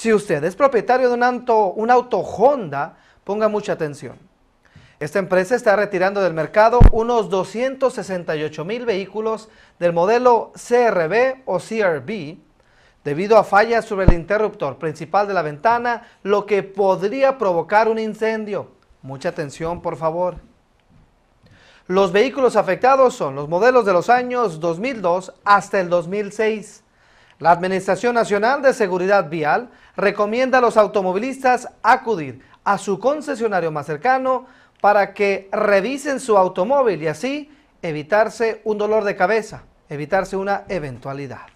Si usted es propietario de un auto, Honda, ponga mucha atención. Esta empresa está retirando del mercado unos 268 mil vehículos del modelo CRB o CRB debido a fallas sobre el interruptor principal de la ventana, lo que podría provocar un incendio. Mucha atención, por favor. Los vehículos afectados son los modelos de los años 2002 hasta el 2006 la Administración Nacional de Seguridad Vial recomienda a los automovilistas acudir a su concesionario más cercano para que revisen su automóvil y así evitarse un dolor de cabeza, evitarse una eventualidad.